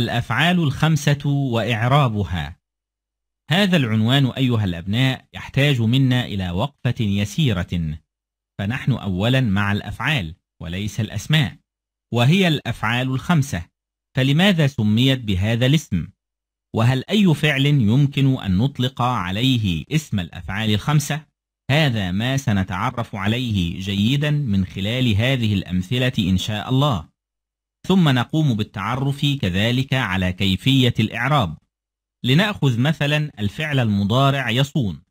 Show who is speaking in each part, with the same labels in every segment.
Speaker 1: الأفعال الخمسة وإعرابها هذا العنوان أيها الأبناء يحتاج منا إلى وقفة يسيرة فنحن أولا مع الأفعال وليس الأسماء وهي الأفعال الخمسة فلماذا سميت بهذا الاسم؟ وهل أي فعل يمكن أن نطلق عليه اسم الأفعال الخمسة؟ هذا ما سنتعرف عليه جيدا من خلال هذه الأمثلة إن شاء الله ثم نقوم بالتعرف كذلك على كيفية الإعراب لنأخذ مثلا الفعل المضارع يصون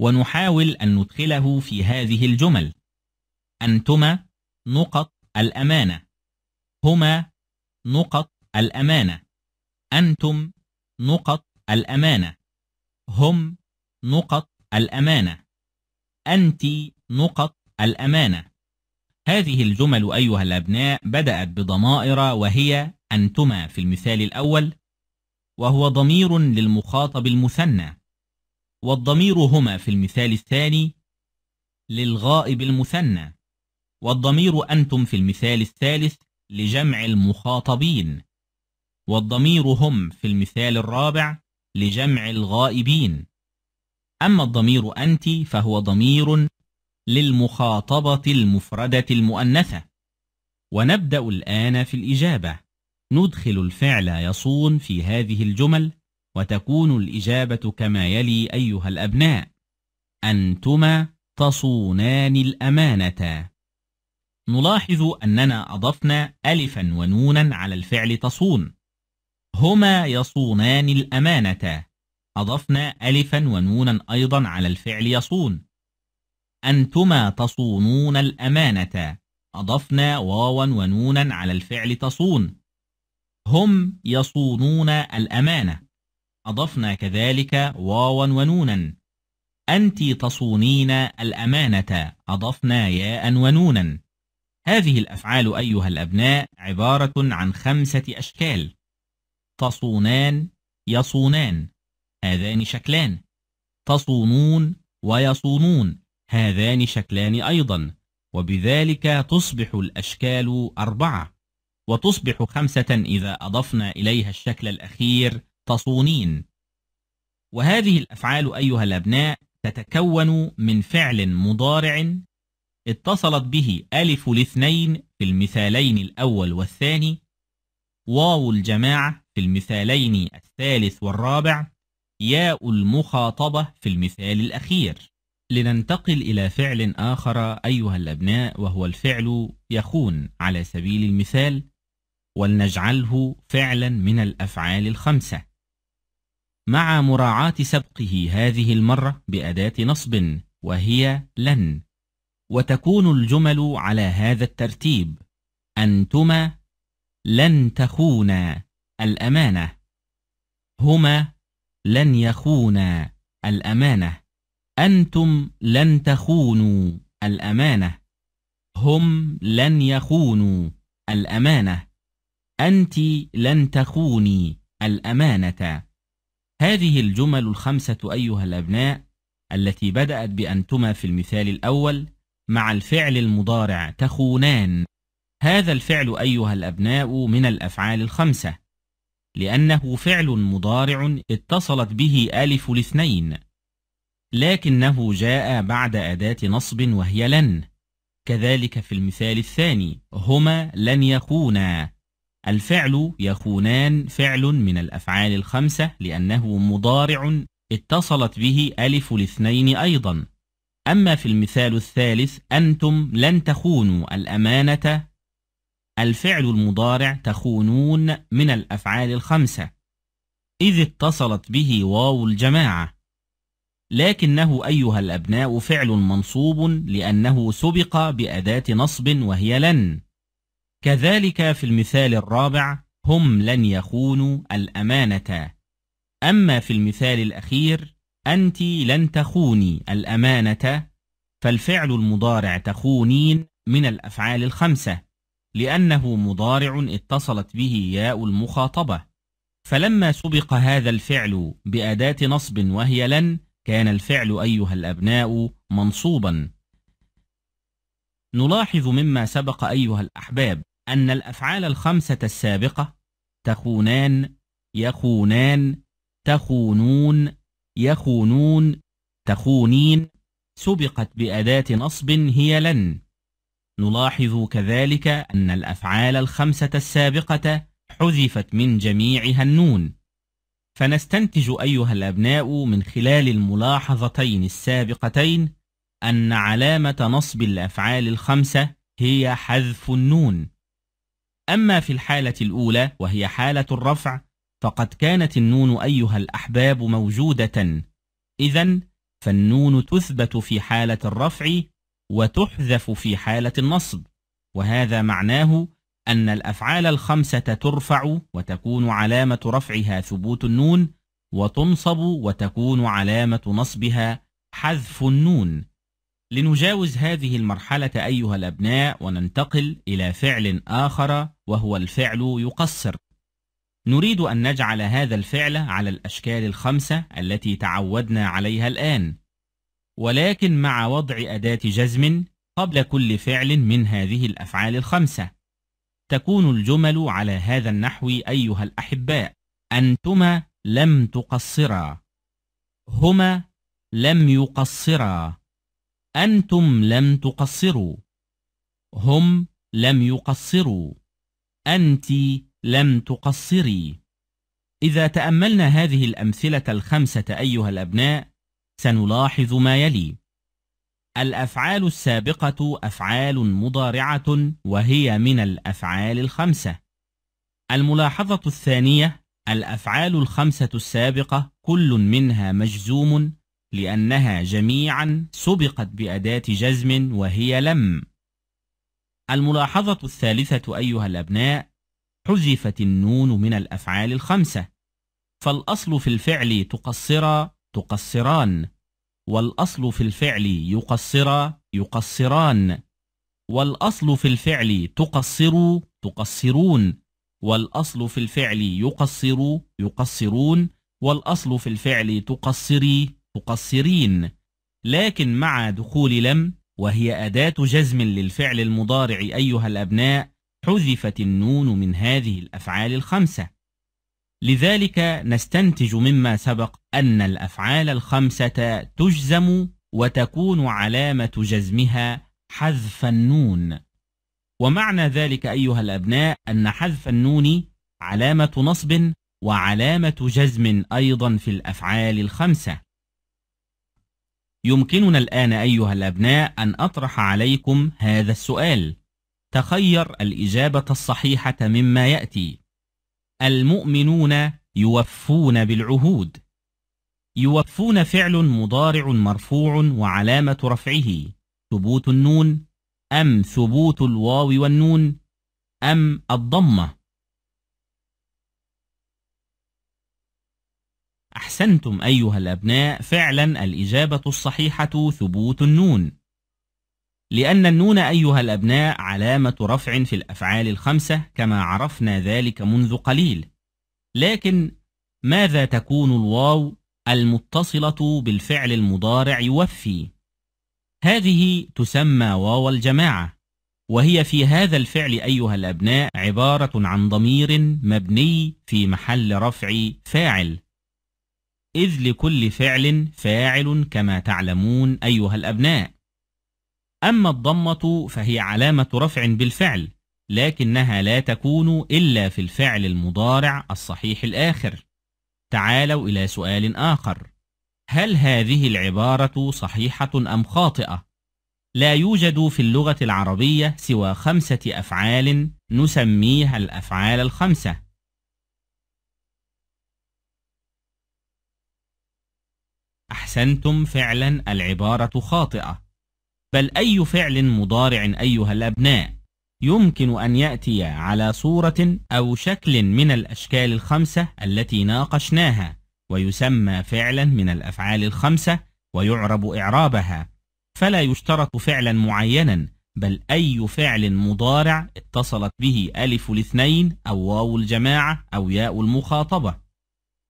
Speaker 1: ونحاول أن ندخله في هذه الجمل أنتما نقط الأمانة هما نقط الأمانة أنتم نقط الأمانة هم نقط الأمانة أنت نقط الأمانة هذه الجمل أيها الأبناء بدأت بضمائر وهي أنتما في المثال الأول وهو ضمير للمخاطب المثنى والضمير هما في المثال الثاني للغائب المثنى والضمير أنتم في المثال الثالث لجمع المخاطبين والضمير هم في المثال الرابع لجمع الغائبين أما الضمير أنت فهو ضمير للمخاطبة المفردة المؤنثة ونبدأ الآن في الإجابة ندخل الفعل يصون في هذه الجمل وتكون الإجابة كما يلي أيها الأبناء أنتما تصونان الأمانة نلاحظ أننا أضفنا ألفا ونونا على الفعل تصون هما يصونان الأمانة أضفنا ألفا ونونا أيضا على الفعل يصون أنتما تصونون الأمانة أضفنا واوا ونونا على الفعل تصون هم يصونون الأمانة أضفنا كذلك واوا ونونا أنت تصونين الأمانة أضفنا ياء ونونا هذه الأفعال أيها الأبناء عبارة عن خمسة أشكال تصونان يصونان هذان شكلان تصونون ويصونون هذان شكلان أيضا وبذلك تصبح الأشكال أربعة وتصبح خمسة إذا أضفنا إليها الشكل الأخير تصونين وهذه الأفعال أيها الأبناء تتكون من فعل مضارع اتصلت به ألف الاثنين في المثالين الأول والثاني واو الجماعة في المثالين الثالث والرابع ياء المخاطبة في المثال الأخير لننتقل إلى فعل آخر أيها الأبناء وهو الفعل يخون على سبيل المثال ولنجعله فعلا من الأفعال الخمسة مع مراعاة سبقه هذه المرة بأداة نصب وهي لن وتكون الجمل على هذا الترتيب أنتما لن تخونا الأمانة هما لن يخونا الأمانة أنتم لن تخونوا الأمانة هم لن يخونوا الأمانة أنت لن تخوني الأمانة هذه الجمل الخمسة أيها الأبناء التي بدأت بأنتما في المثال الأول مع الفعل المضارع تخونان هذا الفعل أيها الأبناء من الأفعال الخمسة لأنه فعل مضارع اتصلت به ألف الاثنين لكنه جاء بعد أداة نصب وهي لن كذلك في المثال الثاني هما لن يخونا الفعل يخونان فعل من الأفعال الخمسة لأنه مضارع اتصلت به ألف الاثنين أيضا أما في المثال الثالث أنتم لن تخونوا الأمانة الفعل المضارع تخونون من الأفعال الخمسة إذ اتصلت به واو الجماعة لكنه أيها الأبناء فعل منصوب لأنه سبق بأداة نصب وهي لن كذلك في المثال الرابع هم لن يخونوا الأمانة أما في المثال الأخير أنت لن تخوني الأمانة فالفعل المضارع تخونين من الأفعال الخمسة لأنه مضارع اتصلت به ياء المخاطبة فلما سبق هذا الفعل بأداة نصب وهي لن كان الفعل أيها الأبناء منصوبا نلاحظ مما سبق أيها الأحباب أن الأفعال الخمسة السابقة تخونان يخونان تخونون يخونون تخونين سبقت بأداة نصب هي لن نلاحظ كذلك أن الأفعال الخمسة السابقة حذفت من جميعها النون فنستنتج أيها الأبناء من خلال الملاحظتين السابقتين أن علامة نصب الأفعال الخمسة هي حذف النون أما في الحالة الأولى وهي حالة الرفع فقد كانت النون أيها الأحباب موجودة إذا فالنون تثبت في حالة الرفع وتحذف في حالة النصب وهذا معناه أن الأفعال الخمسة ترفع وتكون علامة رفعها ثبوت النون وتنصب وتكون علامة نصبها حذف النون لنجاوز هذه المرحلة أيها الأبناء وننتقل إلى فعل آخر وهو الفعل يقصر نريد أن نجعل هذا الفعل على الأشكال الخمسة التي تعودنا عليها الآن ولكن مع وضع أداة جزم قبل كل فعل من هذه الأفعال الخمسة تكون الجمل على هذا النحو أيها الأحباء أنتما لم تقصرا هما لم يقصرا أنتم لم تقصروا هم لم يقصروا أنت لم تقصري إذا تأملنا هذه الأمثلة الخمسة أيها الأبناء سنلاحظ ما يلي الأفعال السابقة أفعال مضارعة وهي من الأفعال الخمسة الملاحظة الثانية الأفعال الخمسة السابقة كل منها مجزوم لأنها جميعا سبقت بأداة جزم وهي لم الملاحظة الثالثة أيها الأبناء حذفت النون من الأفعال الخمسة فالأصل في الفعل تقصرا تقصران والأصل في الفعل يقصرا يقصران والأصل في الفعل تقصر تقصرون والأصل في الفعل يقصر يقصرون والأصل في الفعل تقصري تقصرين لكن مع دخول لم وهي أداة جزم للفعل المضارع أيها الأبناء حذفت النون من هذه الأفعال الخمسة لذلك نستنتج مما سبق أن الأفعال الخمسة تجزم وتكون علامة جزمها حذف النون ومعنى ذلك أيها الأبناء أن حذف النون علامة نصب وعلامة جزم أيضا في الأفعال الخمسة يمكننا الآن أيها الأبناء أن أطرح عليكم هذا السؤال تخير الإجابة الصحيحة مما يأتي المؤمنون يوفون بالعهود يوفون فعل مضارع مرفوع وعلامة رفعه ثبوت النون أم ثبوت الواو والنون أم الضمة أحسنتم أيها الأبناء فعلا الإجابة الصحيحة ثبوت النون لأن النون أيها الأبناء علامة رفع في الأفعال الخمسة كما عرفنا ذلك منذ قليل لكن ماذا تكون الواو المتصلة بالفعل المضارع يوفي؟ هذه تسمى واو الجماعة وهي في هذا الفعل أيها الأبناء عبارة عن ضمير مبني في محل رفع فاعل إذ لكل فعل فاعل كما تعلمون أيها الأبناء أما الضمة فهي علامة رفع بالفعل لكنها لا تكون إلا في الفعل المضارع الصحيح الآخر تعالوا إلى سؤال آخر هل هذه العبارة صحيحة أم خاطئة؟ لا يوجد في اللغة العربية سوى خمسة أفعال نسميها الأفعال الخمسة أحسنتم فعلا العبارة خاطئة بل أي فعل مضارع أيها الأبناء يمكن أن يأتي على صورة أو شكل من الأشكال الخمسة التي ناقشناها ويسمى فعلا من الأفعال الخمسة ويعرب إعرابها فلا يشترط فعلا معينا بل أي فعل مضارع اتصلت به ألف الاثنين أو واو الجماعة أو ياء المخاطبة